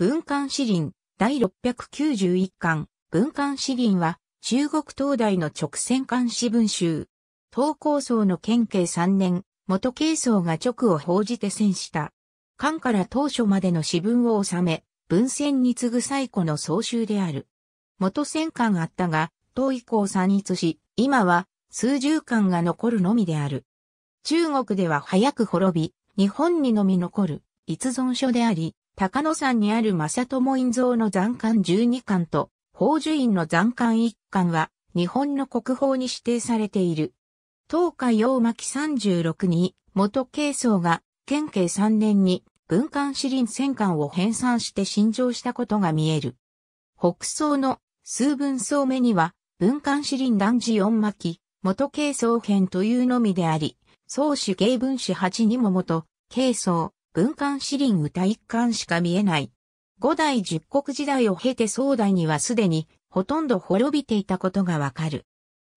文官詩林、第691巻、文官詩林は、中国東大の直線監視文集。東高層の県警3年、元慶層が直を報じて戦した。漢から当初までの詩文を収め、文戦に次ぐ最古の総集である。元戦艦あったが、東以降散逸し、今は数十巻が残るのみである。中国では早く滅び、日本にのみ残る、逸存書であり、高野山にある正友院蔵の残巻12巻と、宝珠院の残巻1巻は、日本の国宝に指定されている。東海大巻36に、元慶宗が、県慶3年に、文官詩林戦艦を編纂して新上したことが見える。北宋の数分総目には、文官詩林男児4巻、元慶宗編というのみであり、宗主芸文史8にも元、慶宗、文官詩林歌一貫しか見えない。五代十国時代を経て宋代にはすでにほとんど滅びていたことがわかる。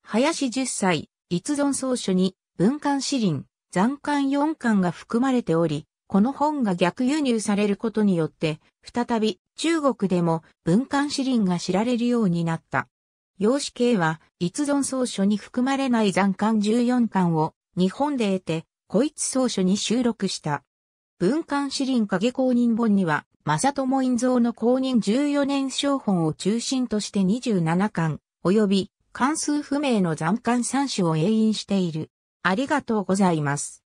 林十歳、立存総書に文官詩林、残刊四巻が含まれており、この本が逆輸入されることによって、再び中国でも文官詩林が知られるようになった。陽子系は、逸存総書に含まれない残巻14巻を日本で得て、こいつ総書に収録した。文官詩林影公認本には、正友院蔵の公認14年小本を中心として27巻、及び、関数不明の残巻3種を永印している。ありがとうございます。